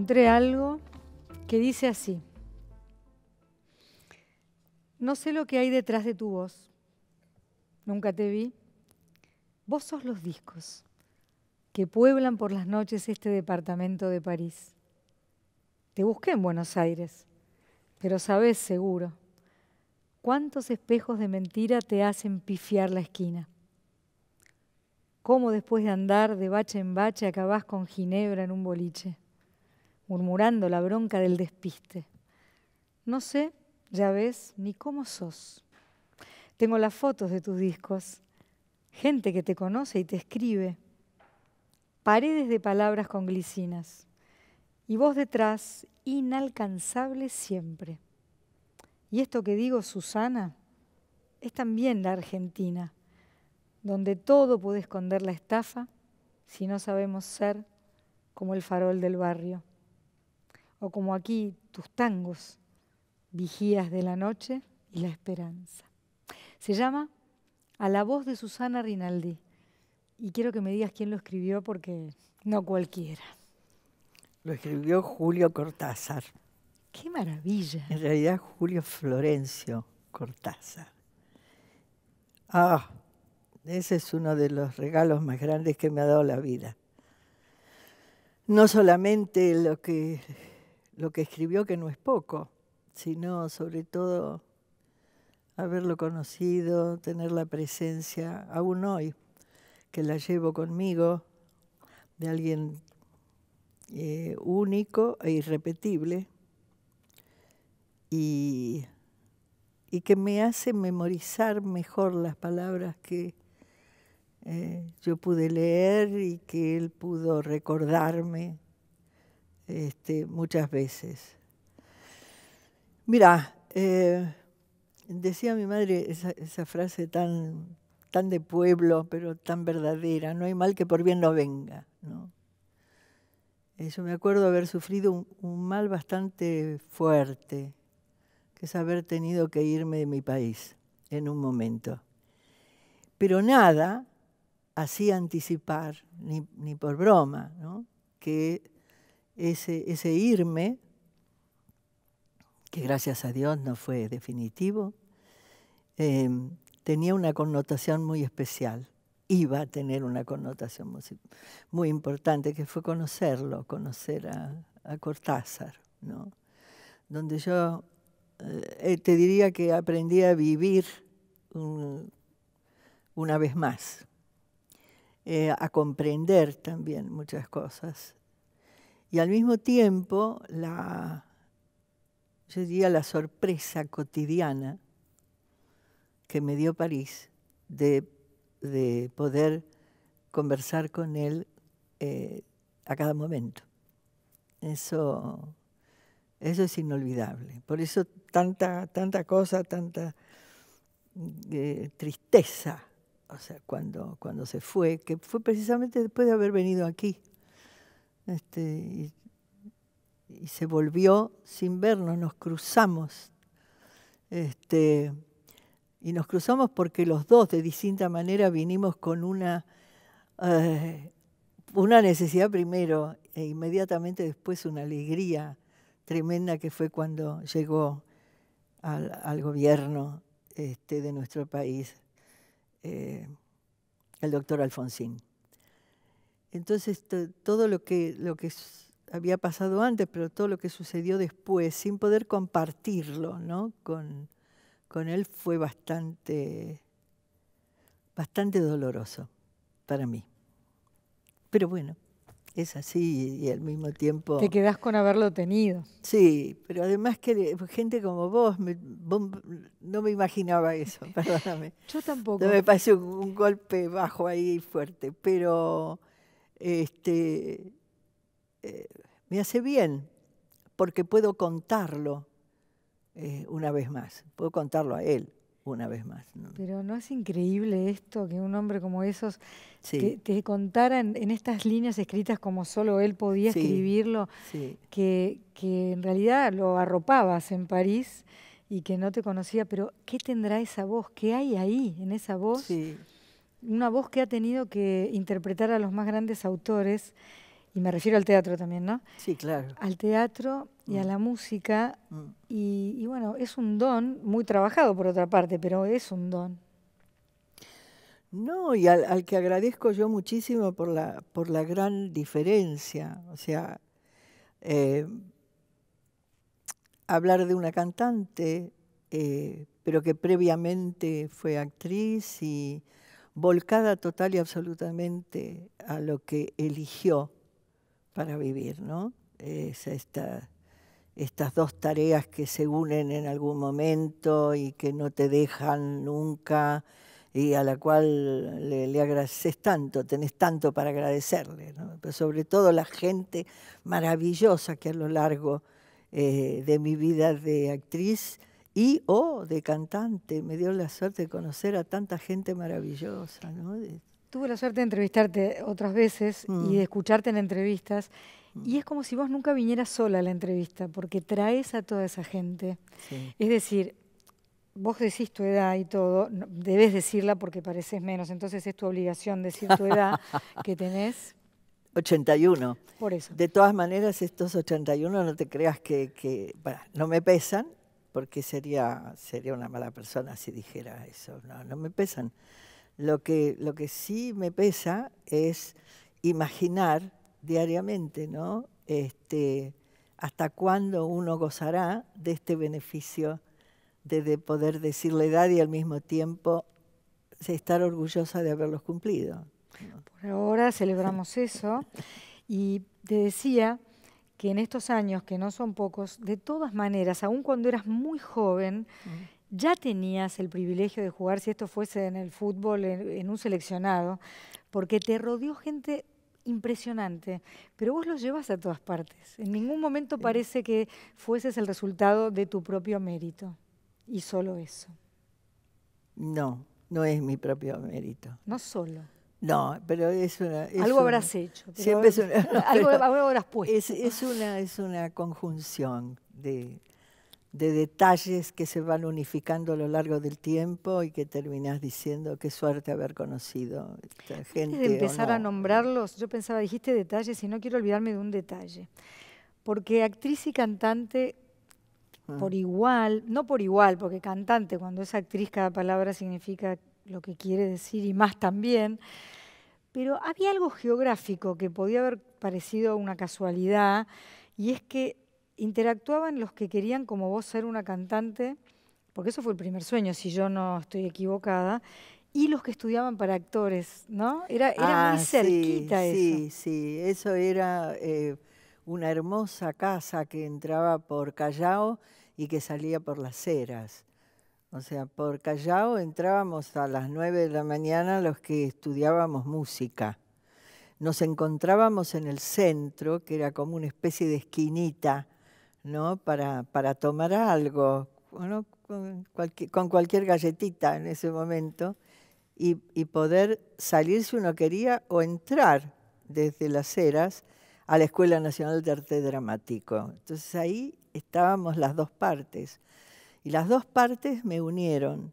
encontré algo que dice así. No sé lo que hay detrás de tu voz. Nunca te vi. Vos sos los discos que pueblan por las noches este departamento de París. Te busqué en Buenos Aires, pero sabes seguro cuántos espejos de mentira te hacen pifiar la esquina. Cómo después de andar de bache en bache acabás con Ginebra en un boliche murmurando la bronca del despiste. No sé, ya ves, ni cómo sos. Tengo las fotos de tus discos, gente que te conoce y te escribe, paredes de palabras con glicinas, y vos detrás, inalcanzable siempre. Y esto que digo, Susana, es también la Argentina, donde todo puede esconder la estafa si no sabemos ser como el farol del barrio o como aquí tus tangos, vigías de la noche y la esperanza. Se llama A la voz de Susana Rinaldi. Y quiero que me digas quién lo escribió porque no cualquiera. Lo escribió Julio Cortázar. ¡Qué maravilla! En realidad Julio Florencio Cortázar. Ah, ese es uno de los regalos más grandes que me ha dado la vida. No solamente lo que lo que escribió, que no es poco, sino sobre todo haberlo conocido, tener la presencia, aún hoy, que la llevo conmigo, de alguien eh, único e irrepetible, y, que me hace memorizar mejor las palabras que eh, yo pude leer y que él pudo recordarme este, muchas veces. Mira, eh, decía mi madre esa, frase tan, tan de pueblo, pero tan verdadera, no hay mal que por bien no venga. ¿no? Eh, yo me acuerdo haber sufrido un, mal bastante fuerte, que es haber tenido que irme de mi país en un momento. Pero nada, hacía anticipar, ni, por broma, que ese, ese irme, que gracias a Dios no fue definitivo, em, tenía una connotación muy especial, iba a tener una connotación muy, importante, que fue conocerlo, conocer a, Cortázar, ¿no? donde yo eh, eh, te diría que aprendí a vivir una vez más, eh, a comprender también muchas cosas y al mismo tiempo la, yo diría, la sorpresa cotidiana que me dio París de, poder conversar con él eh, a cada momento. Eso, eso es inolvidable. Por eso tanta, tanta cosa, tanta mm, eh, tristeza, o sea, cuando, cuando se fue, que fue precisamente después de haber venido aquí este, y, se volvió sin vernos, nos cruzamos. Este, y nos cruzamos porque los dos de distinta manera vinimos con una, eh, una necesidad primero e inmediatamente después una alegría tremenda que fue cuando llegó al, gobierno este, de nuestro país eh, el doctor Alfonsín. Entonces todo lo que, lo que había pasado antes, pero todo lo que sucedió después, sin poder compartirlo ¿no? con, él, fue bastante, bastante doloroso para mí. Pero bueno, es así y, al mismo tiempo... Te quedás con haberlo tenido. Sí, pero además que pues, gente como vos, no me imaginaba eso, perdóname. Yo tampoco. No me pareció un, un golpe bajo ahí fuerte, pero este, eh, me hace bien, porque puedo contarlo eh, una vez más, puedo contarlo a él una vez más. Pero ¿no es increíble esto, que un hombre como esos te contara en, estas líneas escritas como solo él podía escribirlo, Que, que en realidad lo arropabas en París? y que no te conocía, pero ¿qué tendrá esa voz? ¿Qué hay ahí en esa voz? Sí, una voz que ha tenido que interpretar a los más grandes autores, y me refiero al teatro también, ¿no? Sí, claro. Al teatro y a mm. la música, mm. y, bueno, es un don, muy trabajado por otra parte, pero es un don. No, y al, que agradezco yo muchísimo por la, por la gran diferencia, o sea, eh, hablar de una cantante, eh, pero que previamente fue actriz y volcada total y absolutamente a lo que eligió para vivir, ¿no? Es estas dos tareas que se unen en algún momento y que no te dejan nunca y a la cual le, agradeces tanto, tenés tanto para agradecerle, pero sobre todo la gente maravillosa que a lo largo eh, de mi vida de actriz y o oh, de cantante. Me dio la suerte de conocer a tanta gente maravillosa. Tuve la suerte de entrevistarte otras veces y mm. de escucharte en entrevistas. Mm. Y es como si vos nunca vinieras sola a la entrevista, porque traes a toda esa gente. Es decir, vos decís tu edad y todo, debes decirla porque pareces menos, entonces es tu obligación decir tu edad que tenés. 81. Por eso. De todas maneras, estos 81 no te creas que, no me pesan, porque sería, sería una mala persona si dijera eso. No, no me pesan. Lo que, lo que sí me pesa es imaginar diariamente, ¿no? Este, hasta cuándo uno gozará de este beneficio de, de poder decir la edad y al mismo tiempo estar orgullosa de haberlos cumplido. Por ahora celebramos eso. Y te decía que en estos años, que no son pocos, de todas maneras, aun cuando eras muy joven, ya tenías el privilegio de jugar, si esto fuese en el fútbol, en, en un seleccionado, porque te rodeó gente impresionante, pero vos lo llevas a todas partes. En ningún momento parece que fueses el resultado de tu propio mérito, y solo eso. No, no es mi propio mérito. No solo. No, pero es una... algo habrás hecho. Siempre es una, algo, habrás puesto. Es, una, es una conjunción de, detalles que se van unificando a lo largo del tiempo y que terminás diciendo qué suerte haber conocido esta gente. Antes de empezar a nombrarlos, yo pensaba, dijiste detalles y no quiero olvidarme de un detalle. Porque actriz y cantante por mm. igual, no por igual, porque cantante, cuando es actriz, cada palabra significa lo que quiere decir y más también, pero había algo geográfico que podía haber parecido una casualidad y es que interactuaban los que querían como vos ser una cantante, porque eso fue el primer sueño, si yo no estoy equivocada, y los que estudiaban para actores, ¿no? Era, muy ah, cerquita eso. Sí, sí, eso era eh, una hermosa casa que entraba por Callao y que salía por las Ceras. O sea, por Callao entrábamos a las nueve de la mañana los que estudiábamos música. Nos encontrábamos en el centro, que era como una especie de esquinita, ¿no? Para, para tomar algo, con, cualquier, galletita en ese momento, y, y poder salir si uno quería o entrar desde las eras a la Escuela Nacional de Arte Dramático. Entonces ahí estábamos las dos partes y las dos partes me unieron.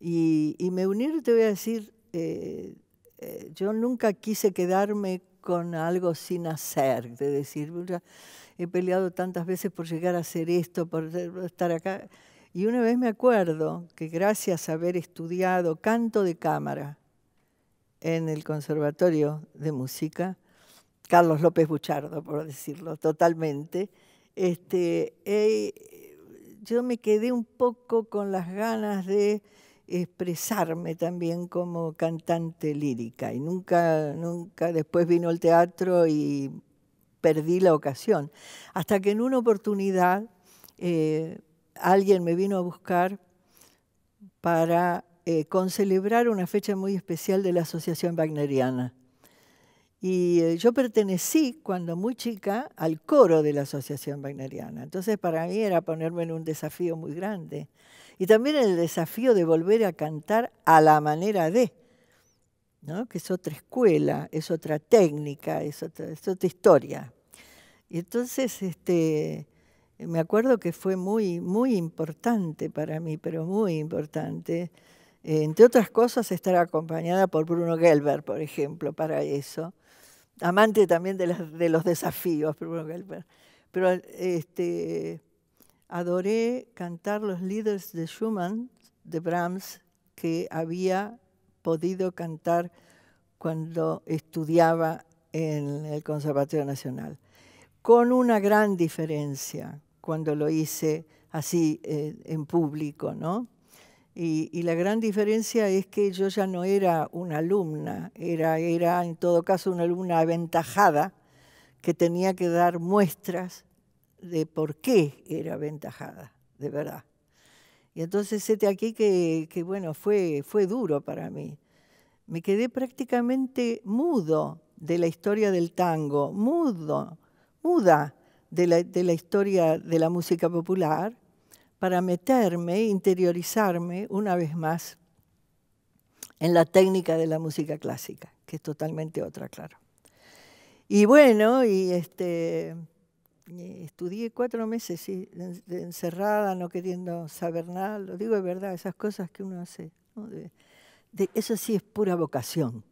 Y, me unir, te voy a decir, eh, eh, yo nunca quise quedarme con algo sin hacer, de decir, he peleado tantas veces por llegar a hacer esto, por estar acá. Y una vez me acuerdo que gracias a haber estudiado canto de cámara en el Conservatorio de Música, Carlos López Buchardo, por decirlo totalmente, este, he, yo me quedé un poco con las ganas de expresarme también como cantante lírica y nunca, nunca después vino el teatro y perdí la ocasión. Hasta que en una oportunidad eh, alguien me vino a buscar para eh, concelebrar una fecha muy especial de la Asociación Wagneriana. Y eh, yo pertenecí cuando muy chica al coro de la Asociación Wagneriana. Entonces para mí era ponerme en un desafío muy grande. Y también el desafío de volver a cantar a la manera de, ¿no? que es otra escuela, es otra técnica, es otra, es otra historia. Y entonces este, me acuerdo que fue muy, muy importante para mí, pero muy importante eh, entre otras cosas, estar acompañada por Bruno Gelber, por ejemplo, para eso amante también de, los desafíos, pero, este, adoré cantar los líderes de Schumann, de Brahms, que había podido cantar cuando estudiaba en el Conservatorio Nacional, con una gran diferencia cuando lo hice así eh, en público, ¿no? Y, la gran diferencia es que yo ya no era una alumna, era, era en todo caso una alumna aventajada que tenía que dar muestras de por qué era aventajada, de verdad. Y entonces, este aquí que, bueno, fue, fue duro para mí. Me quedé prácticamente mudo de la historia del tango, mudo, muda de la historia de la música popular para meterme, interiorizarme una vez más en la técnica de la música clásica, que es totalmente otra, claro. Y bueno, y este, estudié cuatro meses encerrada, no queriendo saber nada, lo digo de verdad, esas cosas que uno hace. De, eso sí es pura vocación,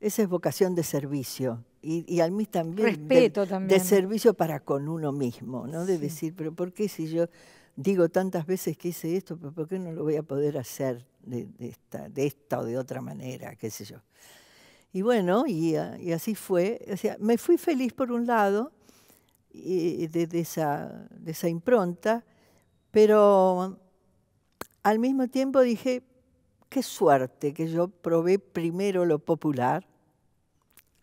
esa es vocación de servicio. Y, al mí también, Respeto de, también. de servicio para con uno mismo, ¿no? De decir, pero ¿por qué si yo digo tantas veces que hice esto, pero ¿por qué no lo voy a poder hacer de, esta, o de otra manera? ¿Qué sé yo? Y bueno, y, ah, así fue. me fui feliz por un lado y de, esa, de esa impronta, pero al mismo tiempo dije, qué suerte que yo probé primero lo popular,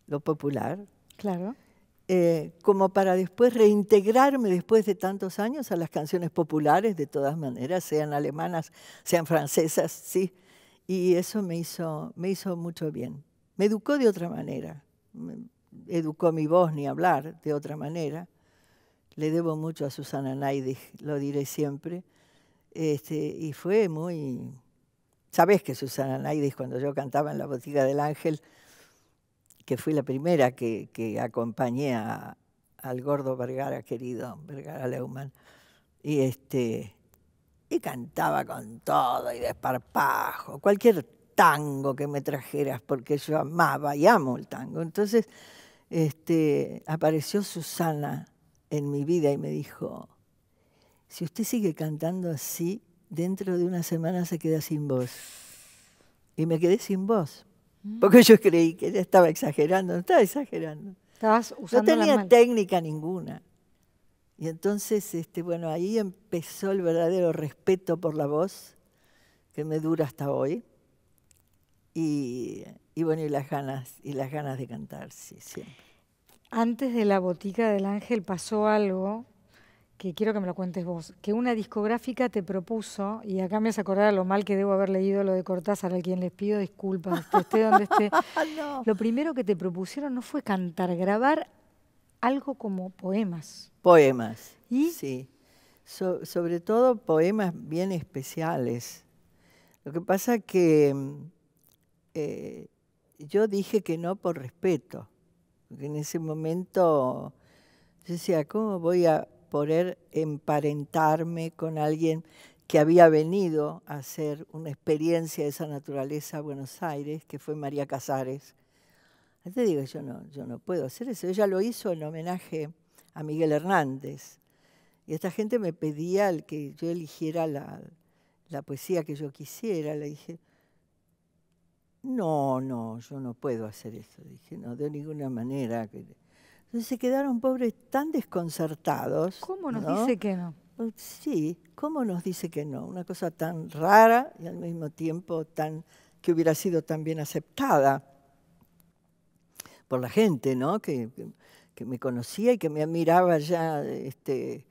lo popular. Claro. Eh, como para después reintegrarme después de tantos años a las canciones populares, de todas maneras, sean alemanas, sean francesas, sí. Y eso me hizo, me hizo mucho bien. Me educó de otra manera. educó mi voz ni hablar de otra manera. Le debo mucho a Susana Naidis, lo diré siempre. Este, y fue muy... sabes que Susana Naidis, cuando yo cantaba en la botica del Ángel, que fui la primera que, acompañé a, al gordo Vergara, querido Vergara Leumann, y, este, y cantaba con todo y desparpajo, cualquier tango que me trajeras, porque yo amaba y amo el tango. Entonces este, apareció Susana en mi vida y me dijo, si usted sigue cantando así, dentro de una semana se queda sin voz. Y me quedé sin voz, porque yo creí que ella estaba exagerando, no estaba exagerando. no tenía técnica ninguna. Y entonces, este, bueno, ahí empezó el verdadero respeto por la voz, que me dura hasta hoy. Y, bueno, y las ganas, y las ganas de cantar, sí, siempre. Antes de la botica del ángel pasó algo que quiero que me lo cuentes vos, que una discográfica te propuso, y acá me hace acordar lo mal que debo haber leído lo de Cortázar, a quien les pido disculpas, esté donde esté. Lo primero que te propusieron no fue cantar, grabar algo como poemas. Poemas. ¿Y? Sí. sobre todo poemas bien especiales. Lo que pasa que mm, eh, yo dije que no por respeto, porque en ese momento yo decía, ¿cómo voy a poder emparentarme con alguien que había venido a hacer una experiencia de esa naturaleza a Buenos Aires, que fue María Casares. Te digo, yo no, yo no puedo hacer eso. Ella lo hizo en homenaje a Miguel Hernández. Y esta gente me pedía el que yo eligiera la, la poesía que yo quisiera. Le dije, no, no, yo no puedo hacer eso. Dije, no, de ninguna manera. Entonces se quedaron pobres tan desconcertados. ¿Cómo nos dice que no? Oh, sí, ¿cómo nos dice que no? Una cosa tan rara y al mismo tiempo tan que hubiera sido tan bien aceptada por la gente, ¿no? Que, que, me conocía y que me admiraba ya este,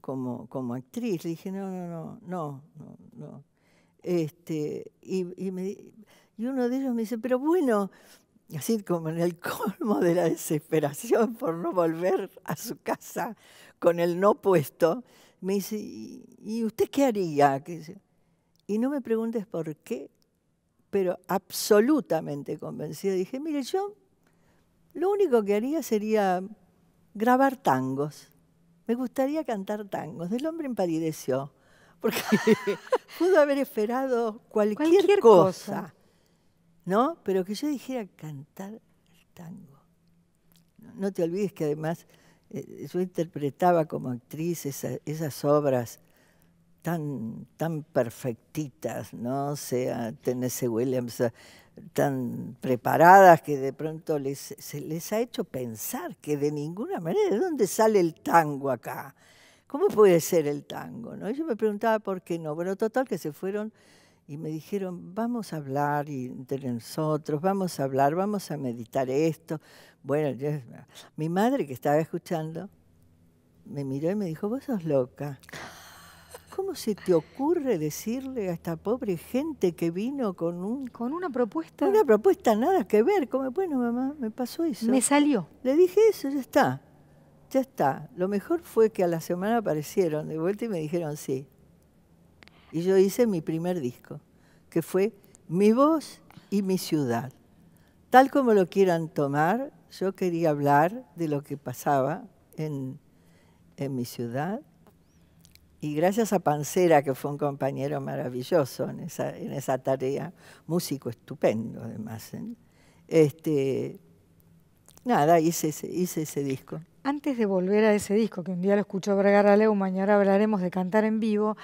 como, como actriz. Le dije, no, no, no, no, no, no. Este, y, y uno de ellos me dice, pero bueno, y así como en el colmo de la desesperación por no volver a su casa con el no puesto, me dice, ¿y usted qué haría? Y no me preguntes por qué, pero absolutamente convencida dije, mire, yo lo único que haría sería grabar tangos. Me gustaría cantar tangos. Del hombre empalideció, porque pudo haber esperado cualquier, cosa ¿no? Pero que yo dijera cantar el tango. No te olvides que además eh, yo interpretaba como actriz esas obras tan, tan perfectitas, ¿no? O sea, Tennessee Williams, eh, tan preparadas que de pronto les, se les ha hecho pensar que de ninguna manera, ¿de dónde sale el tango acá? ¿Cómo puede ser el tango? ¿no? Yo me preguntaba por qué no. Bueno, total que se fueron y me dijeron, vamos a hablar entre nosotros, vamos a hablar, vamos a meditar esto. Bueno, mi madre que estaba escuchando, me miró y me dijo, vos sos loca. ¿Cómo se te ocurre decirle a esta pobre gente que vino con un... Con una propuesta. Una propuesta nada que ver. Como, bueno, mamá, me pasó eso. Me salió. Le dije eso, ya está. Ya está. Lo mejor fue que a la semana aparecieron de vuelta y me dijeron, sí, y yo hice mi primer disco, que fue Mi voz y mi ciudad. Tal como lo quieran tomar, yo quería hablar de lo que pasaba en, mi ciudad. Y gracias a Pancera, que fue un compañero maravilloso en esa, tarea, músico estupendo además, ¿eh? este, nada, hice ese, hice ese disco. Antes de volver a ese disco, que un día lo escuchó Vergara Leu, mañana hablaremos de cantar en vivo,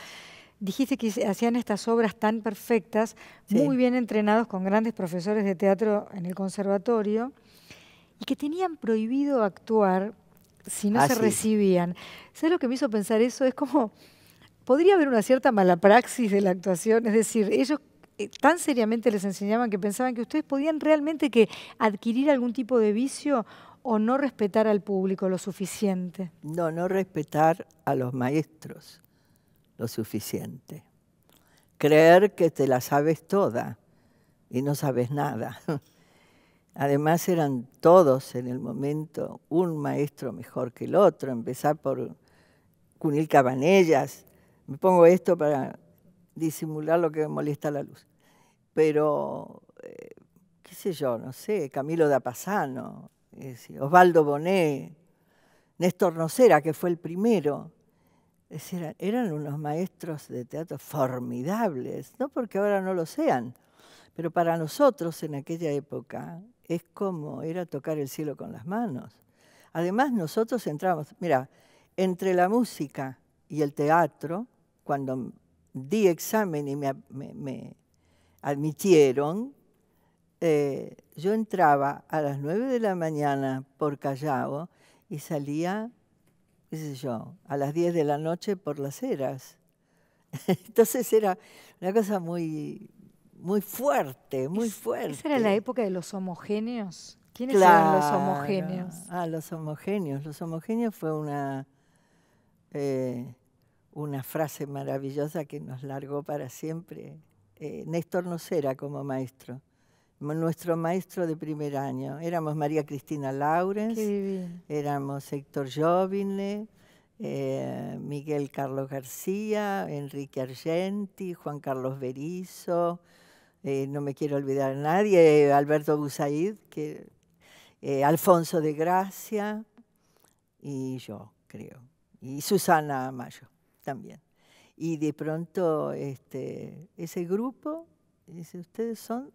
dijiste que hacían estas obras tan perfectas, muy bien entrenados con grandes profesores de teatro en el conservatorio, y que tenían prohibido actuar si no ah, se recibían. ¿Sabes lo que me hizo pensar eso? Es como, podría haber una cierta mala praxis de la actuación, es decir, ellos eh, tan seriamente les enseñaban que pensaban que ustedes podían realmente que adquirir algún tipo de vicio o no respetar al público lo suficiente. No, no respetar a los maestros lo suficiente. Creer que te la sabes toda y no sabes nada. Además eran todos en el momento un maestro mejor que el otro, empezar por Cunil Cabanellas. Me pongo esto para disimular lo que me molesta la luz. Pero, eh, qué sé yo, no sé, Camilo Dapasano, Osvaldo Bonet, Néstor Nocera, que fue el primero, eran, unos maestros de teatro formidables, no porque ahora no lo sean, pero para nosotros en aquella época es como era tocar el cielo con las manos. Además nosotros entramos, mira, entre la música y el teatro, cuando di examen y me, admitieron, eh, yo entraba a las 9 de la mañana por Callao y salía qué yo, a las 10 de la noche por las eras. Entonces era una cosa muy, muy fuerte, muy fuerte. ¿Esa era la época de los homogéneos? ¿Quiénes eran los homogéneos? Ah, los homogéneos. Los homogéneos fue una, eh, una frase maravillosa que nos largó para siempre eh, Néstor no será como maestro nuestro maestro de primer año. Éramos María Cristina Laurens, éramos Héctor Jovine, eh, Miguel Carlos García, Enrique Argenti, Juan Carlos Berizo, eh, no me quiero olvidar a nadie, eh, Alberto Busaid, que, Alfonso de Gracia y yo, creo. Y Susana Mayo también. Y de pronto este, ese grupo, dice, ustedes son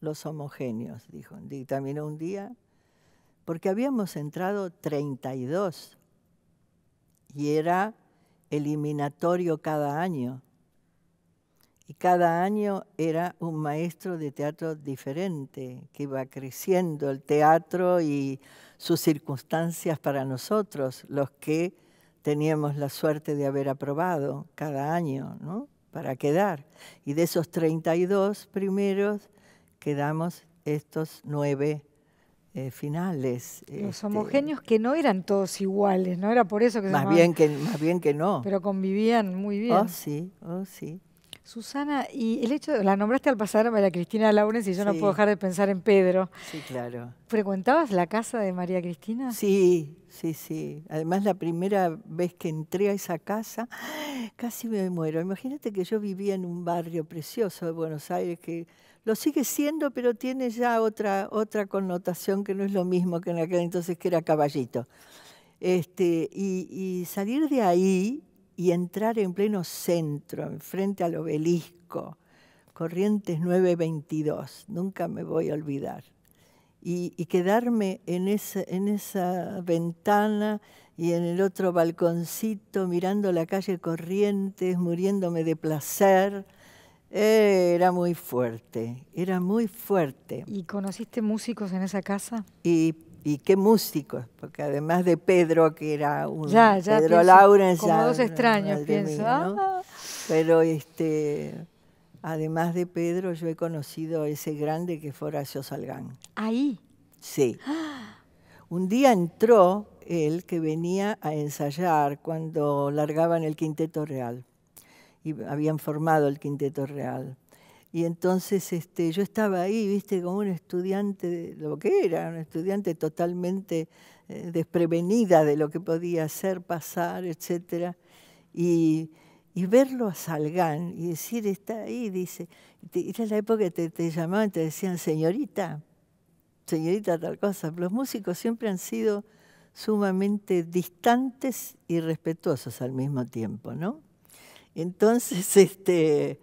los homogéneos, dijo. Dictaminó un día, porque habíamos entrado 32 y era eliminatorio cada año. Y cada año era un maestro de teatro diferente, que iba creciendo el teatro y sus circunstancias para nosotros, los que teníamos la suerte de haber aprobado cada año, ¿no? Para quedar. Y de esos 32 primeros, quedamos estos nueve eh, finales. Los este, homogéneos que no eran todos iguales, ¿no? Era por eso que... Más, bien que más bien que no. Pero convivían muy bien. Oh, sí, oh, sí. Susana, y el hecho, la nombraste al pasar a María Cristina Laurens y yo no puedo dejar de pensar en Pedro. Sí, claro. ¿Frecuentabas la casa de María Cristina? Sí, sí, sí. Además, la primera vez que entré a esa casa, casi me muero. Imagínate que yo vivía en un barrio precioso de Buenos Aires que lo sigue siendo, pero tiene ya otra, otra connotación que no es lo mismo que en aquel entonces que era caballito. Este, y, salir de ahí y entrar en pleno centro, frente al obelisco, Corrientes 922, nunca me voy a olvidar. Y, quedarme en esa, en esa ventana y en el otro balconcito mirando la calle Corrientes, muriéndome de placer era muy fuerte, era muy fuerte. ¿Y conociste músicos en esa casa? Y, qué músicos, porque además de Pedro, que era un ya, ya Pedro pienso, como dos extraños, pienso. Ah. Pero este, además de Pedro, yo he conocido a ese grande que fue Horacio Salgán. ¿Ahí? Sí. Un día entró él que venía a ensayar cuando largaban el Quinteto Real y habían formado el Quinteto Real. Y entonces este, yo estaba ahí, viste, como un estudiante, lo que era, un estudiante totalmente eh, desprevenida de lo que podía hacer, pasar, etc. Y, verlo a Salgan y decir, está ahí, dice, era la época que te, te llamaban, te decían, señorita, señorita tal cosa. Los músicos siempre han sido sumamente distantes y respetuosos al mismo tiempo, ¿no? Entonces, este,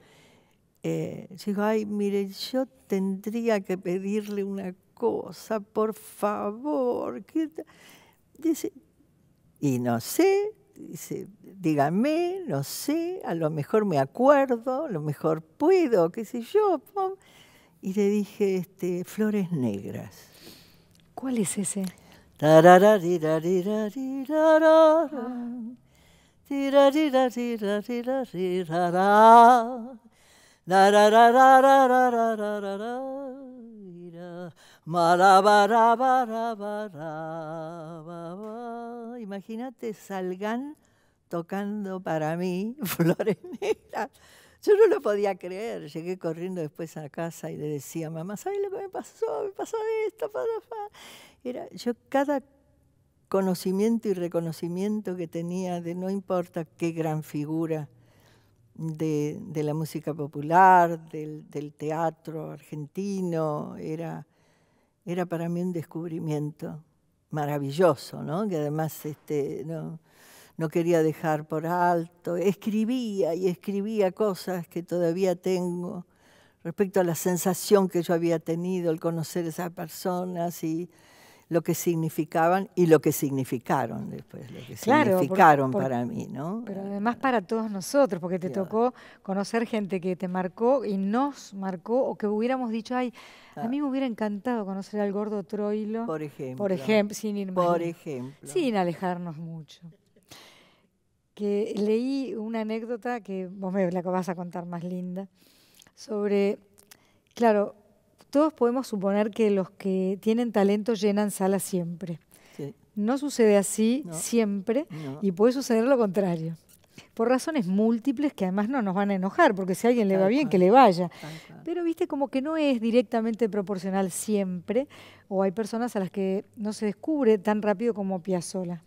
digo, eh, ay, mire, yo tendría que pedirle una cosa, por favor. dice, y no sé, dice, dígame, no sé, a lo mejor me acuerdo, a lo mejor puedo, qué sé yo. Y le dije, este, flores negras. ¿Cuál es ese? Imagínate Salgan tocando para mí Flores Yo no lo podía creer. Llegué corriendo después a casa y le decía, mamá, ¿sabes lo que me pasó? Me pasó esto, Era, yo cada conocimiento y reconocimiento que tenía de no importa qué gran figura de, la música popular, del, teatro argentino, era, era para mí un descubrimiento maravilloso, ¿no? que además este, no, no quería dejar por alto, escribía y escribía cosas que todavía tengo respecto a la sensación que yo había tenido al conocer esas personas y lo que significaban y lo que significaron después, lo que significaron para mí, ¿no? Pero además para todos nosotros, porque te tocó conocer gente que te marcó y nos marcó, o que hubiéramos dicho, ay, a mí me ah. hubiera encantado conocer al gordo Troilo. Por ejemplo. Por ejemplo, sin ir Por ejemplo. Sin alejarnos mucho. Que leí una anécdota que vos me la vas a contar más linda, sobre, claro, todos podemos suponer que los que tienen talento llenan salas siempre. No sucede así siempre y puede suceder lo contrario. Por razones múltiples que además no nos van a enojar, porque si a alguien le va bien, que le vaya. Pero viste como que no es directamente proporcional siempre, o hay personas a las que no se descubre tan rápido como Piazzola.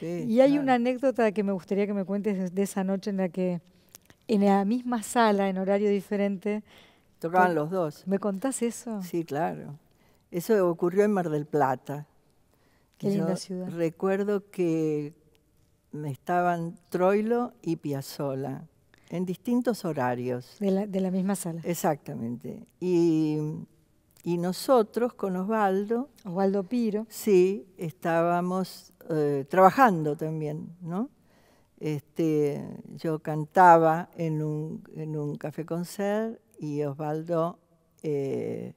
y hay una anécdota que me gustaría que me cuentes de esa noche en la que en la misma sala, en horario diferente, Tocaban los dos. ¿Me contás eso? Sí, claro. Eso ocurrió en Mar del Plata. Qué linda ciudad. Recuerdo que estaban Troilo y Piazzola en distintos horarios. De la, misma sala. Exactamente. Y, nosotros con Osvaldo. Osvaldo Piro. Sí, estábamos eh, trabajando también, ¿no? Este, yo cantaba en un, en un café concert y Osvaldo... Eh,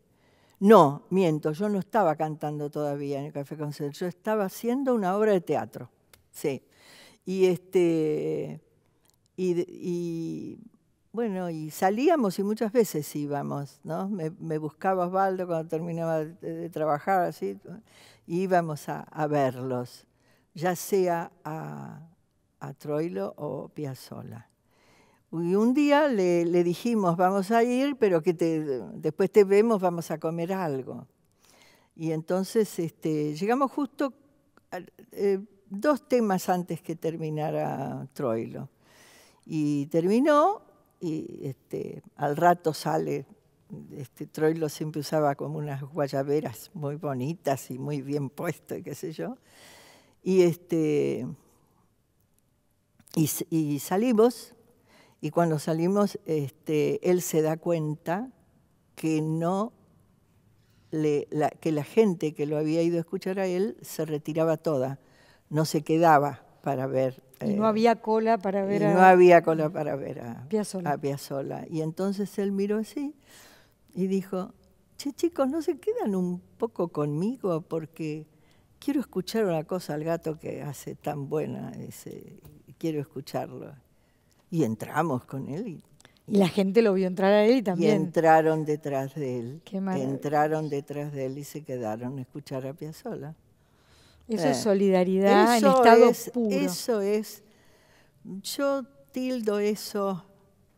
no, miento, yo no estaba cantando todavía en el Café Concert, yo estaba haciendo una obra de teatro, sí. Y este... y, bueno, y salíamos y muchas veces íbamos, ¿no? Me, buscaba Osvaldo cuando terminaba de, trabajar, así, y íbamos a, verlos, ya sea a, Troilo o Piazzola. Y un día le, dijimos, vamos a ir, pero que después te vemos, vamos a comer algo. Y entonces este, llegamos justo eh, dos temas antes que terminara Troilo. Y terminó, y este, al rato sale, este, Troilo siempre usaba como unas guayaberas muy bonitas y muy bien puestas, qué sé yo. Y, este, y salimos y cuando salimos, este, él se da cuenta que no la, que la gente que lo había ido a escuchar a él se retiraba toda, no se quedaba para ver. Y no eh, había cola para ver a. No había cola para ver a Piazzolla. Y entonces él miró así y dijo: Che, chicos, ¿no se quedan un poco conmigo? Porque quiero escuchar una cosa al gato que hace tan buena, ese, quiero escucharlo y entramos con él. Y, la gente lo vio entrar a él también. Y entraron detrás de él. Qué entraron detrás de él y se quedaron a escuchar a Piazzolla. Eso es eh, solidaridad estado Eso es. Yo tildo eso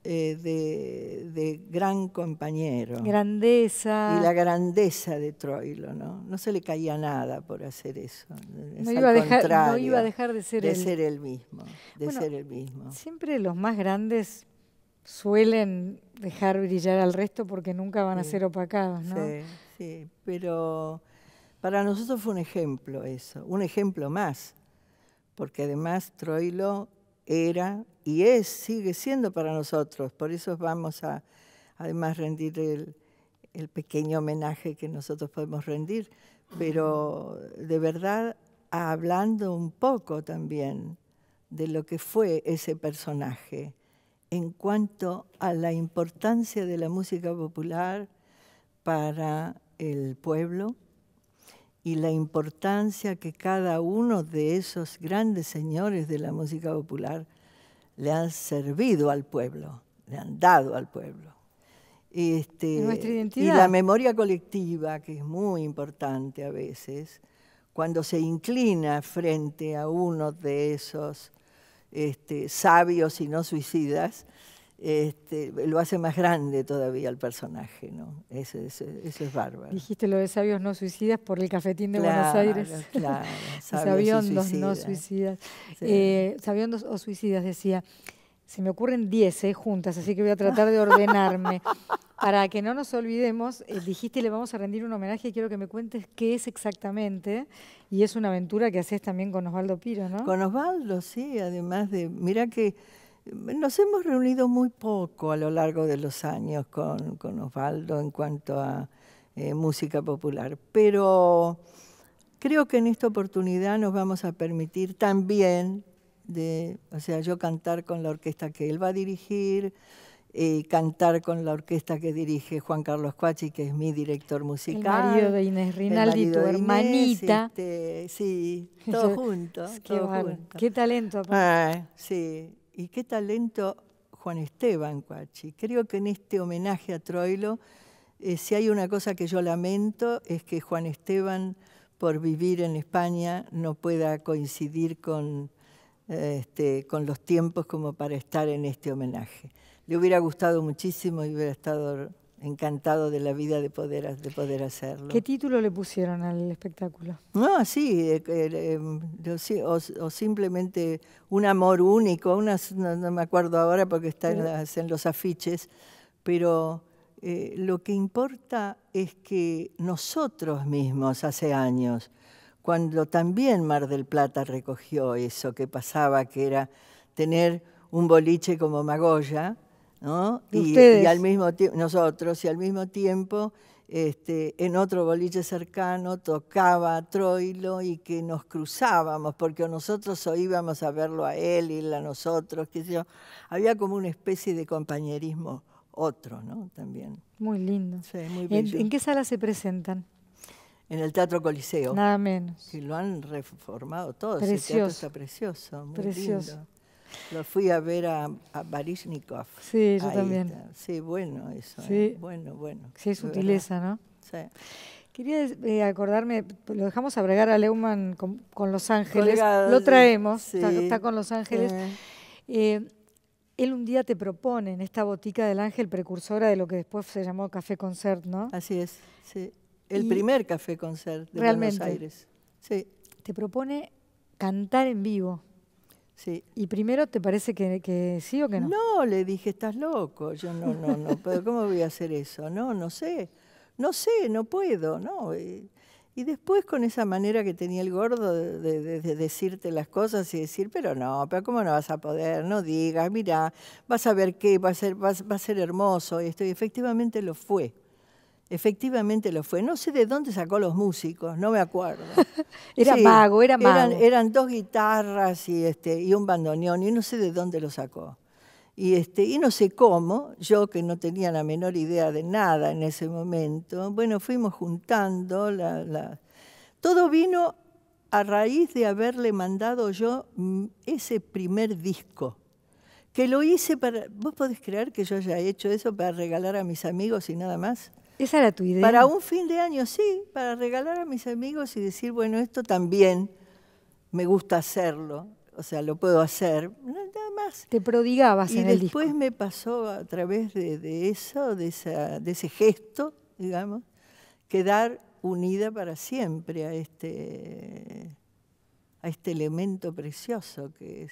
eh, de, gran compañero. Grandeza. Y la grandeza de Troilo, ¿no? No se le caía nada por hacer eso. no, iba dejar, a dejar de ser de él. Ser el mismo, de ser el mismo. Siempre los más grandes suelen dejar brillar al resto porque nunca van a ser opacados, ¿no? Sí, sí, pero para nosotros fue un ejemplo eso, un ejemplo más, porque además Troilo era y es, sigue siendo para nosotros. Por eso vamos a además rendir el, el pequeño homenaje que nosotros podemos rendir, pero de verdad hablando un poco también de lo que fue ese personaje en cuanto a la importancia de la música popular para el pueblo y la importancia que cada uno de esos grandes señores de la música popular le han servido al pueblo, le han dado al pueblo. Este, y la memoria colectiva, que es muy importante a veces, cuando se inclina frente a uno de esos este, sabios y no suicidas, este, lo hace más grande todavía el personaje, ¿no? Eso, es bárbaro. Dijiste lo de sabios no suicidas por el cafetín de Buenos Aires. Claro, sabios, no suicidas. sabios Eh, o suicidas, decía. Se me ocurren 10 eh, juntas, así que voy a tratar de ordenarme. Para que no nos olvidemos, eh, dijiste le vamos a rendir un homenaje y quiero que me cuentes qué es exactamente. Y es una aventura que haces también con Osvaldo Piro, ¿no? Con Osvaldo, sí, además de. Mira que nos hemos reunido muy poco a lo largo de los años con, Osvaldo en cuanto a eh, música popular, pero creo que en esta oportunidad nos vamos a permitir también, de, o sea, yo cantar con la orquesta que él va a dirigir, eh, cantar con la orquesta que dirige Juan Carlos Cuachi, que es mi director musical. El marido de Inés Rinaldi, tu hermanita. Este, sí, todos juntos. Qué, talento. Ah, sí, y qué talento Juan Esteban Cuachi. Creo que en este homenaje a Troilo, eh, si hay una cosa que yo lamento es que Juan Esteban, por vivir en España, no pueda coincidir con, eh, este, con los tiempos como para estar en este homenaje. Le hubiera gustado muchísimo y hubiera estado encantado de la vida de poder, de poder hacerlo. ¿Qué título le pusieron al espectáculo? No, sí, eh, eh, em, o, simplemente Un amor único, no, me acuerdo ahora porque está en, en los afiches, pero eh, lo que importa es que nosotros mismos hace años, cuando también Mar del Plata recogió eso que pasaba, que era tener un boliche como Magoya, ¿no? Y, al mismo tiempo, nosotros, y al mismo tiempo, este, en otro boliche cercano tocaba Troilo y que nos cruzábamos, porque nosotros oíbamos íbamos a verlo a él, y a nosotros, que yo. Había como una especie de compañerismo otro, ¿no? También. Muy lindo. Sí, ¿En qué sala se presentan? en el Teatro Coliseo. Nada menos. y lo han reformado todo. Precioso. está precioso. Muy lo fui a ver a, a Sí, yo también. Sí, bueno eso. Sí. ¿eh? Bueno, bueno. Sí, es sutileza, ¿no? Sí. Quería eh, acordarme, lo dejamos abregar a Leumann con, Los Ángeles, lo traemos, está, con Los Ángeles. Eh, él un día te propone en esta botica del ángel, precursora de lo que después se llamó Café Concert, ¿no? Así es, sí. El primer Café Concert de Buenos Aires. Sí. Te propone cantar en vivo. Sí. ¿Y primero te parece que, sí o que no? No, le dije, estás loco. Yo no, no, no, pero ¿cómo voy a hacer eso? No, no sé. No sé, no puedo, ¿no? Y, después con esa manera que tenía el gordo de, decirte las cosas y decir, pero no, pero ¿cómo no vas a poder? No digas, mira, vas a ver qué, va a ser, va, a ser hermoso. Y esto, y efectivamente lo fue. Efectivamente lo fue. No sé de dónde sacó los músicos, no me acuerdo. era mago, era mago. Eran, dos guitarras y, este, y un bandoneón, y no sé de dónde lo sacó. Y, este, y no sé cómo, yo que no tenía la menor idea de nada en ese momento, bueno, fuimos juntando. Todo vino a raíz de haberle mandado yo mm, ese primer disco que lo hice para... ¿Vos podés creer que yo haya hecho eso para regalar a mis amigos y nada más? Esa era tu idea. Para un fin de año, sí, para regalar a mis amigos y decir, bueno, esto también me gusta hacerlo, o sea, lo puedo hacer, nada más. Te prodigabas y en Y después me pasó a través de, eso, de, de ese gesto, digamos, quedar unida para siempre a este, este elemento precioso que es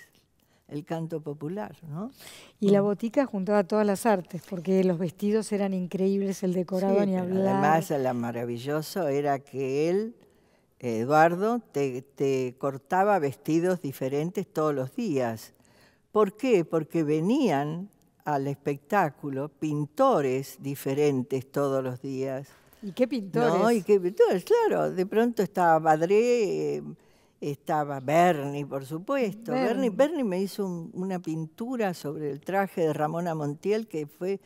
el canto popular. ¿no? Y la botica juntaba todas las artes, porque los vestidos eran increíbles, el decorado ni hablar. Además, lo maravilloso era que él, Eduardo, te, cortaba vestidos diferentes todos los días. ¿Por qué? Porque venían al espectáculo pintores diferentes todos los días. ¿Y qué pintores? No, y qué pintores, claro. De pronto estaba Badré estaba Bernie, por supuesto. Bernie, Bernie, me hizo una pintura sobre el traje de Ramona Montiel que fue,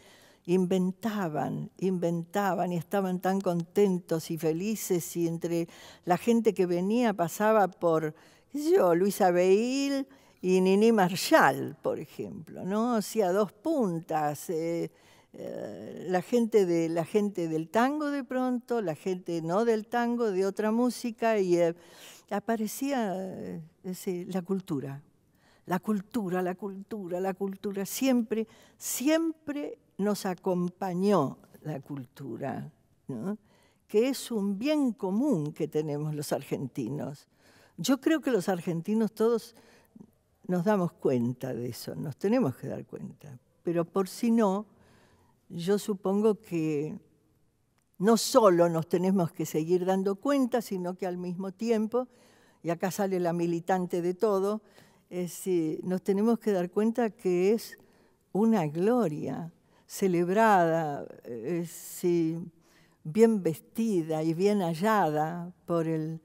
inventaban, inventaban y estaban tan contentos y felices y entre la gente que venía pasaba por, qué sé yo, Luisa Beil y Nini Marshall, por ejemplo, ¿no? Hacía dos puntas. Eh, eh, la gente, de, la gente del tango de pronto, la gente no del tango, de otra música, y eh, aparecía eh, la cultura, la cultura, la cultura, la cultura, siempre, siempre nos acompañó la cultura, que es un bien común que tenemos los argentinos. Yo creo que los argentinos todos nos damos cuenta de eso, nos tenemos que dar cuenta, pero por si no, yo supongo que no solo nos tenemos que seguir dando cuenta, sino que al mismo tiempo, y acá sale la militante de todo, nos tenemos que dar cuenta que es una gloria celebrada, eh, bien vestida y bien hallada por el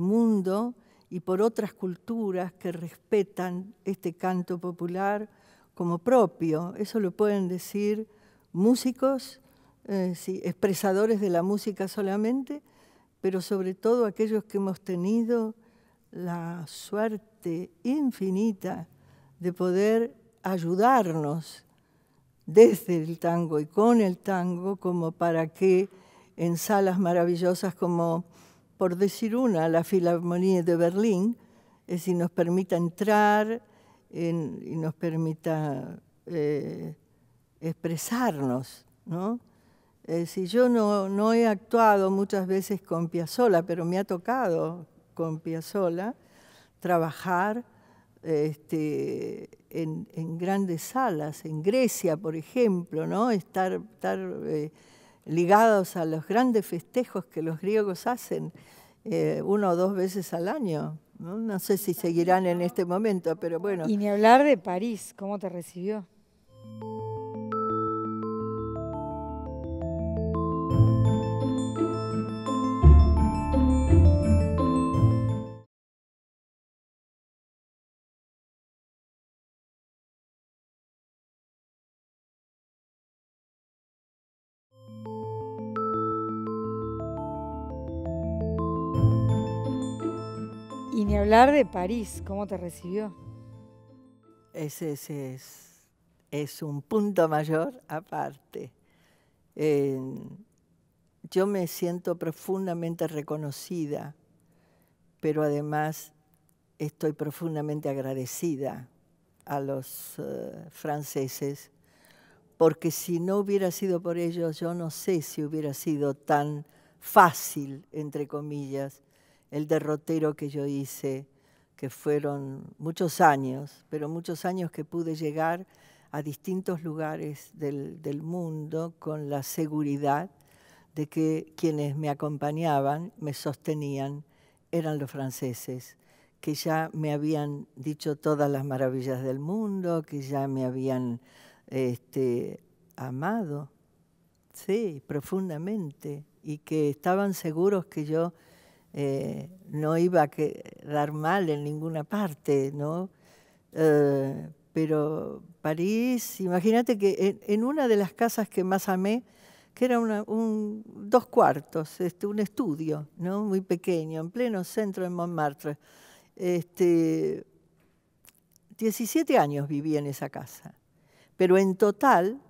mundo y por otras culturas que respetan este canto popular como propio. Eso lo pueden decir músicos eh, expresadores de la música solamente, pero sobre todo aquellos que hemos tenido la suerte infinita de poder ayudarnos desde el tango y con el tango como para que en salas maravillosas como, por decir una, la Filarmonía de Berlín, eh, si nos permita entrar y nos permita eh, expresarnos, ¿no? Eh, si yo no, he actuado muchas veces con Piazzola, pero me ha tocado con Piazzola trabajar este, en, grandes salas, en Grecia, por ejemplo, ¿no? estar, estar eh, ligados a los grandes festejos que los griegos hacen eh, una o dos veces al año. no sé si seguirán en este momento, pero bueno. Y ni hablar de París, ¿cómo te recibió? de París, ¿cómo te recibió? Ese, es, un punto mayor aparte. yo me siento profundamente reconocida, pero además estoy profundamente agradecida a los eh, franceses, porque si no hubiera sido por ellos, yo no sé si hubiera sido tan fácil, entre comillas, el derrotero que yo hice, que fueron muchos años, pero muchos años que pude llegar a distintos lugares del, mundo con la seguridad de que quienes me acompañaban, me sostenían, eran los franceses, que ya me habían dicho todas las maravillas del mundo, que ya me habían este, amado, sí, profundamente, y que estaban seguros que yo eh, no iba a quedar mal en ninguna parte, ¿no? Eh, pero París, imagínate que en, una de las casas que más amé, que era un, dos cuartos, este, un estudio, ¿no? Muy pequeño, en pleno centro de Montmartre. 17 este, años viví en esa casa, pero en total,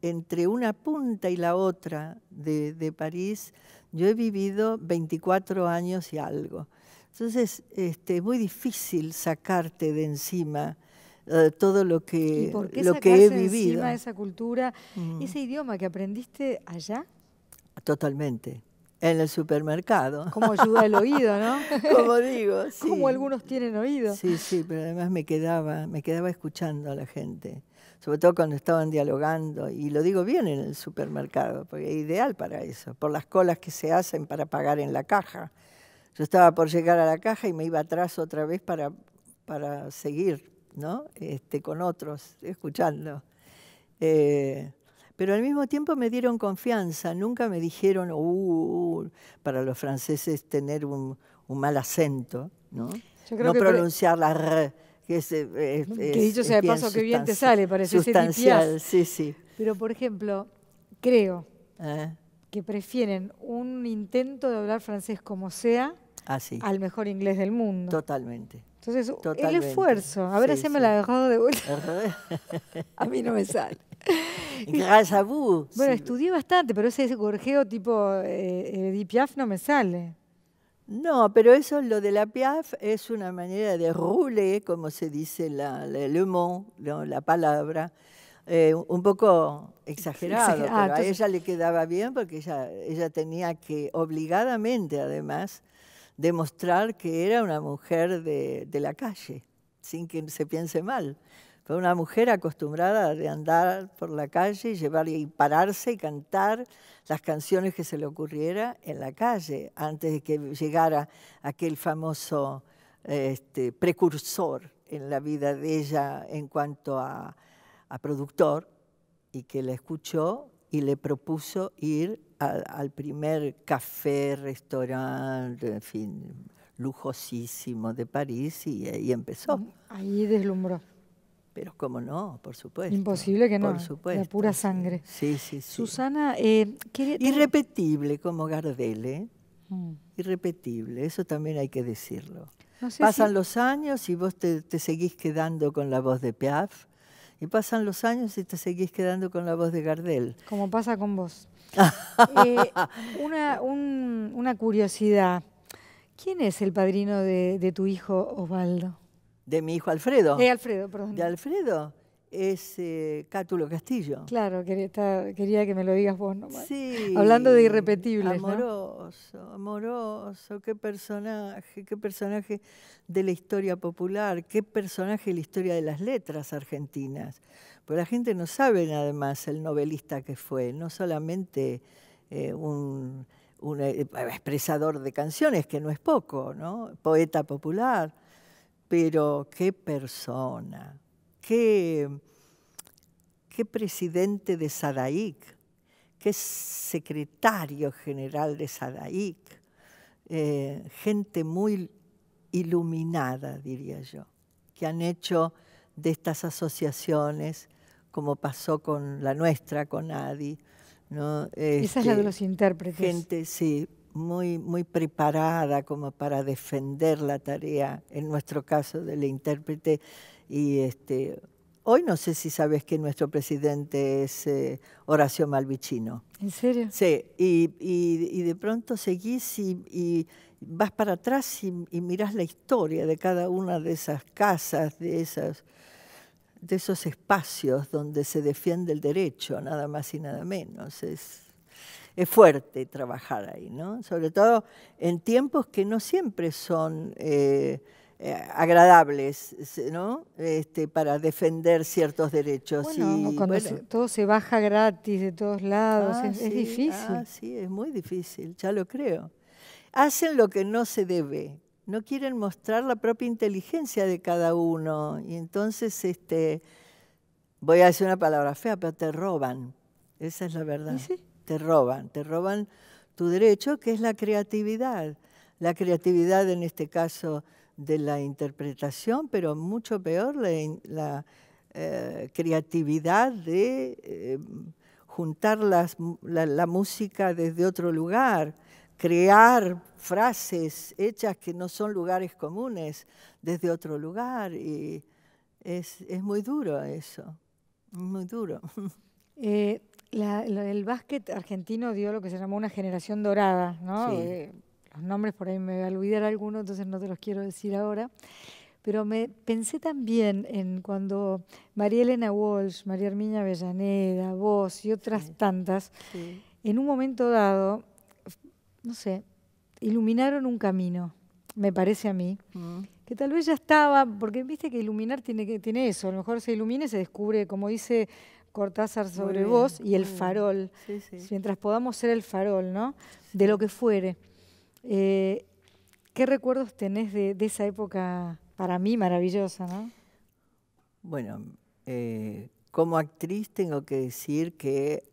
entre una punta y la otra de París, yo he vivido 24 años y algo. Entonces, este, es muy difícil sacarte de encima eh, todo lo que, ¿Y por qué lo que he vivido. De encima esa cultura, mm. ese idioma que aprendiste allá? Totalmente. En el supermercado. Como ayuda el oído, ¿no? Como digo, sí. Como algunos tienen oído. Sí, sí, pero además me quedaba, me quedaba escuchando a la gente sobre todo cuando estaban dialogando, y lo digo bien en el supermercado, porque es ideal para eso, por las colas que se hacen para pagar en la caja. Yo estaba por llegar a la caja y me iba atrás otra vez para, para seguir ¿no? este, con otros, escuchando. Eh, pero al mismo tiempo me dieron confianza, nunca me dijeron, uh, uh, uh" para los franceses tener un, mal acento, ¿no? E pronunciar la R eh, que dicho sea de paso, que bien te sale, parece sustancial, sí, sí. Pero por ejemplo, creo eh. que prefieren un intento de hablar francés como sea ah, al mejor inglés del mundo. Totalmente. Entonces, el esfuerzo. A ver, sí, me lo dejado de vuelta. a mí no me sale. Gracias a vos. Bueno, estudié bastante, pero ese gorjeo tipo eh, Piaf no me sale. No, pero eso, lo de la Piaf, es una manera de rouler, como se dice la, le mot, la palabra, eh, un poco exagerado, pero a ella le quedaba bien porque ella, tenía que, obligadamente además, demostrar que era una mujer de la calle, sin que se piense mal una mujer acostumbrada de andar por la calle, y llevar y pararse y cantar las canciones que se le ocurriera en la calle, antes de que llegara aquel famoso este, precursor en la vida de ella en cuanto a, productor, y que la escuchó y le propuso ir al, primer café, restaurante, en fin, lujosísimo de París y, ahí empezó. Ahí deslumbró. Pero cómo no, por supuesto. Imposible que no. Por supuesto. La pura sangre. Sí, sí, sí. Susana, eh, Irrepetible como Gardel, ¿eh? mm. Irrepetible, eso también hay que decirlo. pasan los años y vos te, seguís quedando con la voz de Piaf, y pasan los años y te seguís quedando con la voz de Gardel. Como pasa con vos. Eh, una, curiosidad, ¿quién es el padrino de, de tu hijo Osvaldo? de mi hijo Alfredo. De Alfredo, perdón. De Alfredo es eh, Cátulo Castillo. Claro, quería, que me lo digas vos nomás. Sí. Hablando de irrepetibles. Amoroso, amoroso, qué personaje, qué personaje de la historia popular, qué personaje de la historia de las letras argentinas. Porque la gente no sabe además el novelista que fue, no solamente eh, un, un eh, expresador de canciones, que no es poco, ¿no? Poeta popular pero qué persona, qué, presidente de Sadaic, qué secretario general de Sadaic, eh, gente muy iluminada, diría yo, que han hecho de estas asociaciones, como pasó con la nuestra, con ADI. ¿no? Esa es la de este, los intérpretes. Gente, sí, muy, muy preparada como para defender la tarea, en nuestro caso del intérprete. Y este, hoy no sé si sabes que nuestro presidente es eh, Horacio Malvicino. ¿En serio? Sí, y, y, de pronto seguís y, vas para atrás y, miras mirás la historia de cada una de esas casas, de, esas, de esos espacios donde se defiende el derecho, nada más y nada menos. Es, es fuerte trabajar ahí, ¿no? Sobre todo en tiempos que no siempre son eh, eh, agradables, ¿no? Este, para defender ciertos derechos. cuando todo se baja gratis de todos lados, ah, es, difícil. Ah, sí, es muy difícil, ya lo creo. Hacen lo que no se debe, no quieren mostrar la propia inteligencia de cada uno y entonces, este, voy a decir una palabra fea, pero te roban. Esa es la verdad. ¿Sí? te roban, te roban tu derecho, que es la creatividad. La creatividad en este caso de la interpretación, pero mucho peor la, eh, creatividad de eh, juntar la, música desde otro lugar, crear frases hechas que no son lugares comunes desde otro lugar. Y es, muy duro eso, muy duro. Eh, el básquet argentino dio lo que se llamó una generación dorada, ¿no? Eh, los nombres por ahí me voy a olvidar alguno, entonces no te los quiero decir ahora. Pero me pensé también en cuando María Elena Walsh, María Herminia Avellaneda, vos y otras tantas, en un momento dado, no sé, iluminaron un camino, me parece a mí, mm. que tal vez ya estaba, porque viste que iluminar tiene, tiene eso, a lo mejor se ilumina y se descubre, como dice Cortázar sobre vos y el farol, mientras podamos ser el farol, ¿no? De lo que fuere. Eh, ¿Qué recuerdos tenés de, esa época para mí maravillosa, ¿no? Bueno, eh, como actriz tengo que decir que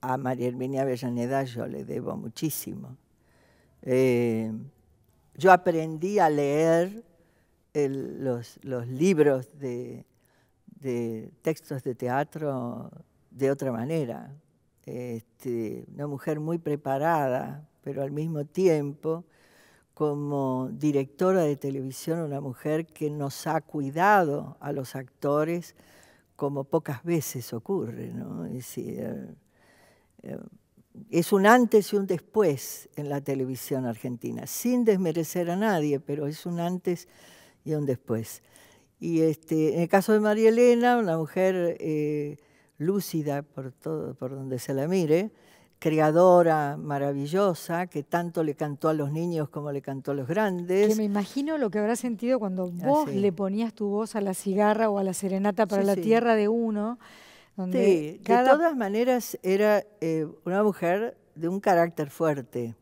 a María Herminia Avellaneda yo le debo muchísimo. Eh, yo aprendí a leer los, libros de, de textos de teatro de otra manera. Este, una mujer muy preparada, pero al mismo tiempo, como directora de televisión, una mujer que nos ha cuidado a los actores como pocas veces ocurre. Es, eh, eh, es un antes y un después en la televisión argentina, sin desmerecer a nadie, pero es un antes y un después. Y este, en el caso de María Elena, una mujer eh, lúcida por, todo, por donde se la mire, creadora maravillosa, que tanto le cantó a los niños como le cantó a los grandes. Que me imagino lo que habrá sentido cuando ah, vos le ponías tu voz a la cigarra o a la serenata para la tierra de uno. sí, de todas maneras era eh, una mujer de un carácter fuerte.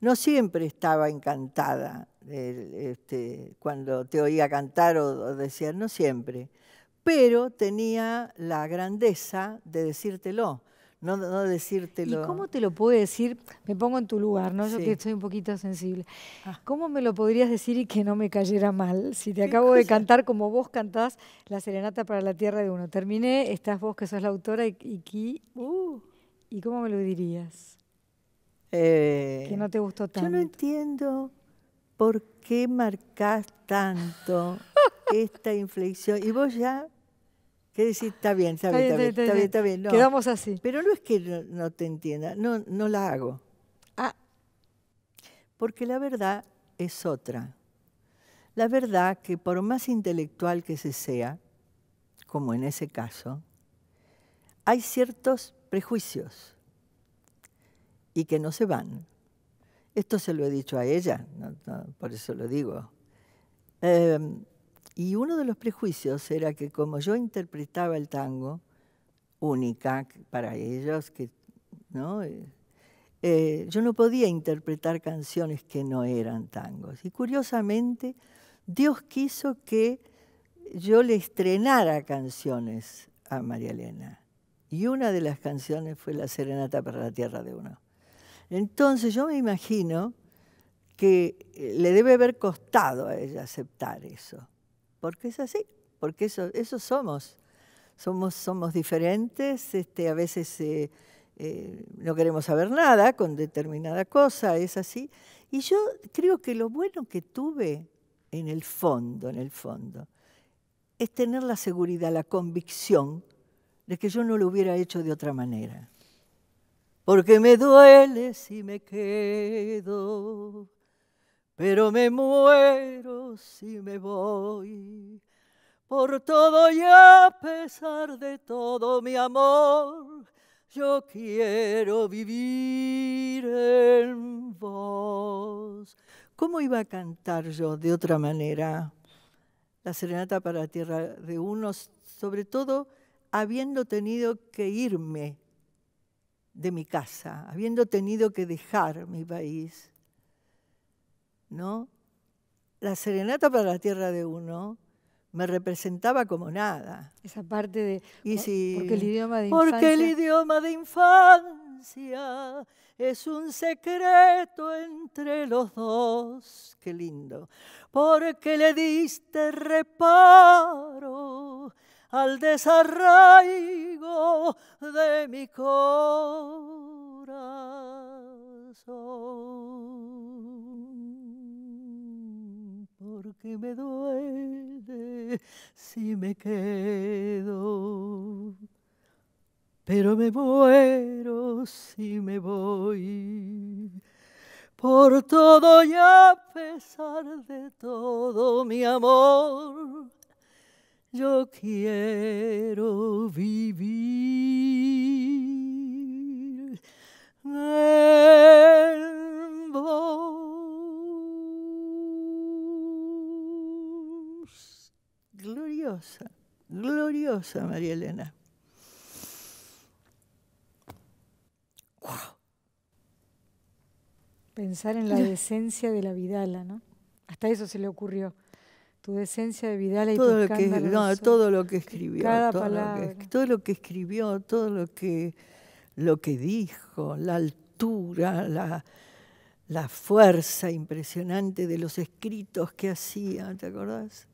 No siempre estaba encantada, este, cuando te oía cantar o, decía, no siempre, pero tenía la grandeza de decírtelo. No, no, decírtelo. ¿Y cómo te lo puede decir? Me pongo en tu lugar, ¿no? Yo que estoy un poquito sensible. Ah. ¿Cómo me lo podrías decir y que no me cayera mal? Si te acabo de cantar como vos cantás la serenata para la tierra de uno. Terminé, estás vos que sos la autora y, y, uh. ¿y cómo me lo dirías? Eh, que no te gustó tanto. Yo no entiendo ¿por qué marcas tanto esta inflexión? Y vos ya, ¿qué decís? Está bien, está bien, está bien, está bien. Quedamos así. Pero no es que no, te entienda, no, no la hago. Ah, porque la verdad es otra. La verdad que por más intelectual que se sea, como en ese caso, hay ciertos prejuicios y que no se van. Esto se lo he dicho a ella, por eso lo digo. Em, y uno de los prejuicios era que como yo interpretaba el tango, única para ellos, que, ¿no? Eh, eh, yo no podía interpretar canciones que no eran tangos. Y curiosamente, Dios quiso que yo le estrenara canciones a María Elena. Y una de las canciones fue La Serenata para la Tierra de Uno. Entonces yo me imagino que eh, le debe haber costado a ella aceptar eso, porque es así, porque eso, somos. Somos, diferentes, este, a veces eh, eh, no queremos saber nada con determinada cosa, es así. Y yo creo que lo bueno que tuve en el fondo, en el fondo, es tener la seguridad, la convicción de que yo no lo hubiera hecho de otra manera porque me duele si me quedo, pero me muero si me voy. Por todo y a pesar de todo mi amor, yo quiero vivir en vos. ¿Cómo iba a cantar yo de otra manera la serenata para tierra de unos, sobre todo habiendo tenido que irme de mi casa, habiendo tenido que dejar mi país, ¿no? La serenata para la tierra de uno me representaba como nada. Esa parte de... porque el idioma de porque el idioma de infancia es un secreto entre los dos. Qué lindo. Porque le diste reparo al desarraigo de mi corazón. Porque me duele si me quedo, pero me muero si me voy. Por todo y a pesar de todo mi amor, yo quiero vivir en vos. Gloriosa, gloriosa María Elena. Pensar en la decencia de la Vidala, ¿no? Hasta eso se le ocurrió tu esencia de Vidal y todo lo que todo lo que escribió todo, Lo que, escribió todo lo que lo que dijo la altura la, la fuerza impresionante de los escritos que hacía te acordás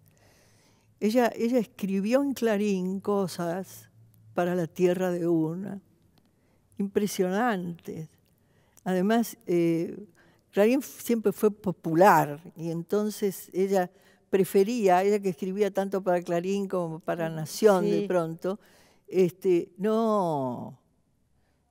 ella ella escribió en Clarín cosas para la tierra de una impresionantes además eh, Clarín siempre fue popular y entonces ella prefería, ella que escribía tanto para Clarín como para mm, Nación de pronto, este, no,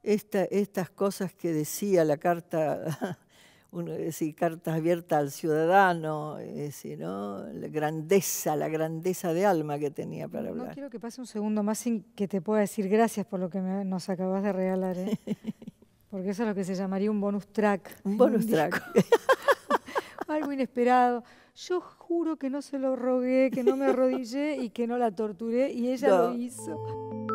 estas cosas que decía la carta, uno decir, carta abierta al ciudadano, la grandeza, la grandeza de alma que tenía para hablar. No quiero que pase un segundo más sin que te pueda decir gracias por lo que nos acabas de regalar, ¿eh? porque eso es lo que se llamaría un bonus track. Un bonus track. Algo inesperado yo juro que no se lo rogué, que no me arrodillé y que no la torturé, y ella lo hizo.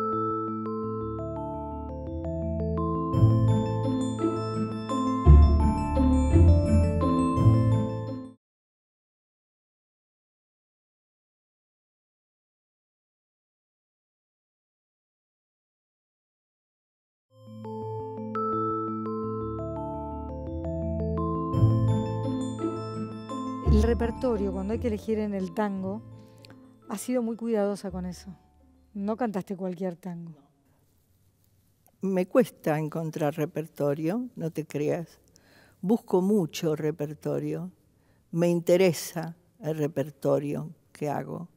repertorio, cuando hay que elegir en el tango, ha sido muy cuidadosa con eso. No cantaste cualquier tango. Me cuesta encontrar repertorio, no te creas. Busco mucho repertorio. Me interesa el repertorio que hago.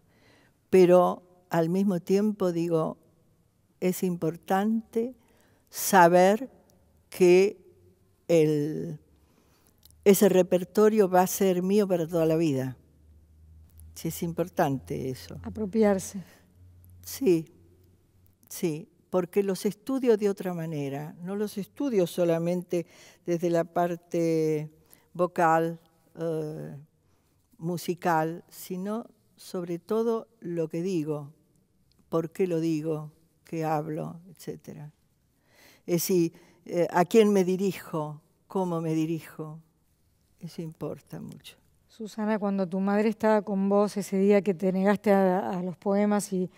Pero al mismo tiempo digo, es importante saber que el ese repertorio va a ser mío para toda la vida. Sí, es importante eso. Apropiarse. Sí, sí, porque los estudio de otra manera, no los estudio solamente desde la parte vocal, eh, musical, sino sobre todo lo que digo, por qué lo digo, qué hablo, etc. Es decir, eh, a quién me dirijo, cómo me dirijo, eso importa mucho. Susana, cuando tu madre estaba con vos ese día que te negaste a, los poemas y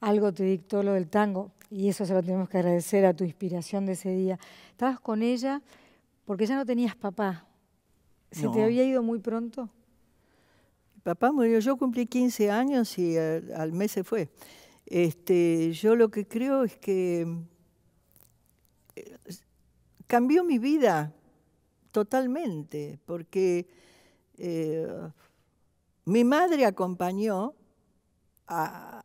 algo te dictó lo del tango, y eso se lo tenemos que agradecer a tu inspiración de ese día, estabas con ella porque ya no tenías papá. ¿Se te había ido muy pronto? Papá murió, yo cumplí 15 años y al, mes se fue. Este, yo lo que creo es que eh, cambió mi vida totalmente, porque eh, mi madre acompañó a,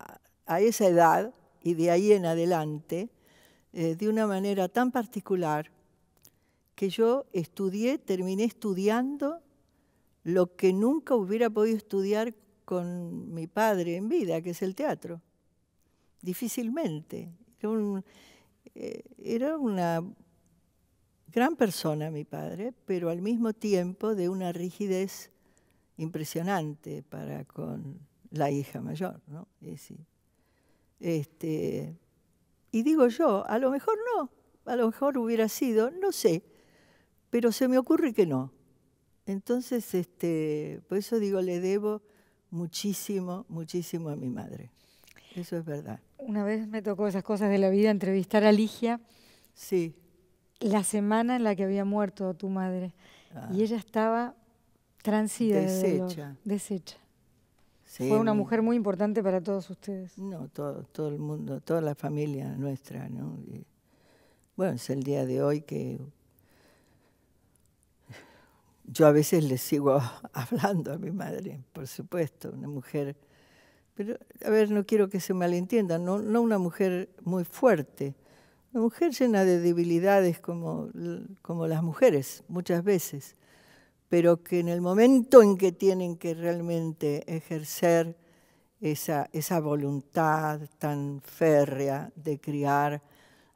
esa edad y de ahí en adelante eh, de una manera tan particular que yo estudié, terminé estudiando lo que nunca hubiera podido estudiar con mi padre en vida, que es el teatro. Difícilmente. era eh, una gran persona mi padre, pero al mismo tiempo de una rigidez impresionante para con la hija mayor, ¿no? Este, y digo yo, a lo mejor no, a lo mejor hubiera sido, no sé, pero se me ocurre que no. Entonces, este, por eso digo, le debo muchísimo, muchísimo a mi madre. Eso es verdad. Una vez me tocó esas cosas de la vida, entrevistar a Ligia. Sí la semana en la que había muerto tu madre. Y ah. ella estaba transida. Deshecha. Fue una mujer muy importante para todos ustedes. No, todo, todo el mundo, toda la familia nuestra, ¿no? bueno, es el día de hoy que yo a veces le sigo hablando a mi madre, por supuesto, una mujer, pero a ver, no quiero que se malentienda, no, no una mujer muy fuerte, la mujer llena de debilidades como, las mujeres muchas veces, pero que en el momento en que tienen que realmente ejercer esa, voluntad tan férrea de criar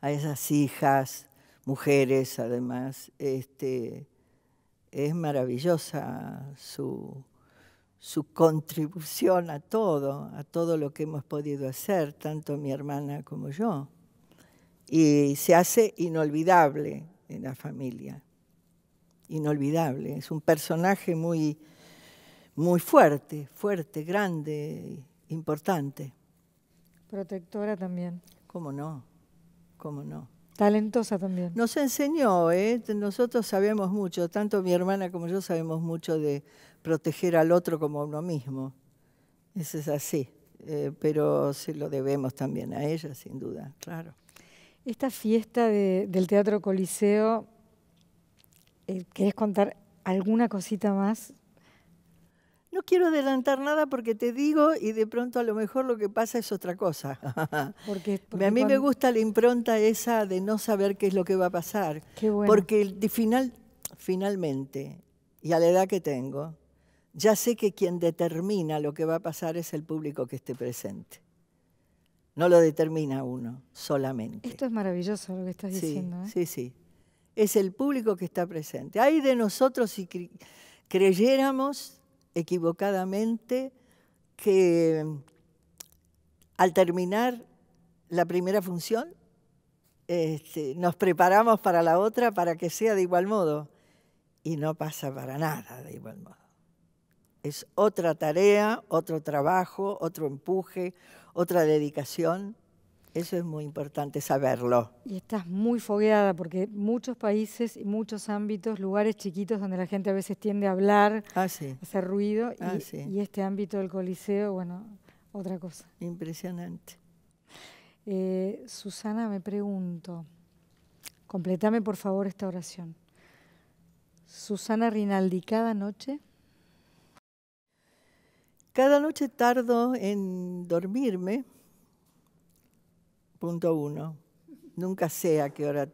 a esas hijas, mujeres además, este, es maravillosa su contribución a todo, a todo lo que hemos podido hacer, tanto mi hermana como yo y se hace inolvidable en la familia. Inolvidable, es un personaje muy, muy fuerte, fuerte, grande, importante. Protectora también. ¿Cómo no? ¿Cómo no? Talentosa también. Nos enseñó, ¿eh? nosotros sabemos mucho, tanto mi hermana como yo sabemos mucho de proteger al otro como a uno mismo. Eso es así, eh, pero se lo debemos también a ella, sin duda, claro. Esta fiesta del Teatro Coliseo, ¿quieres eh, ¿querés contar alguna cosita más? No quiero adelantar nada porque te digo y de pronto a lo mejor lo que pasa es otra cosa. Porque, a mí me gusta la impronta esa de no saber qué es lo que va a pasar. Porque final, finalmente, y a la edad que tengo, ya sé que quien determina lo que va a pasar es el público que esté presente no lo determina uno solamente. Esto es maravilloso lo que estás diciendo. ¿eh? Sí, sí. Es el público que está presente. Hay de nosotros si creyéramos equivocadamente que mm, al terminar la primera función este, nos preparamos para la otra para que sea de igual modo y no pasa para nada de igual modo es otra tarea, otro trabajo, otro empuje, otra dedicación. Eso es muy importante saberlo. Y estás muy fogueada porque muchos países y muchos ámbitos, lugares chiquitos donde la gente a veces tiende a hablar, a ah, hacer ruido, ah, y, este ámbito del Coliseo, bueno, otra cosa. Impresionante. Eh, Susana, me pregunto, completame por favor esta oración. Susana Rinaldi, cada noche cada noche tardo en dormirme, punto uno. Nunca sé a qué hora,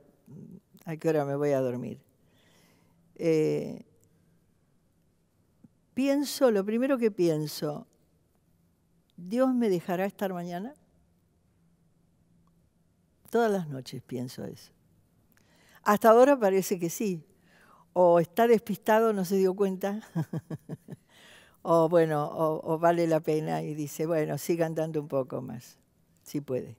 me voy a dormir. Eh, pienso, lo primero que pienso, ¿Dios me dejará estar mañana? Todas las noches pienso eso. Hasta ahora parece que sí. O está despistado, no se dio cuenta. o bueno, o, vale la pena y dice, bueno, sigan dando un poco más, si puede.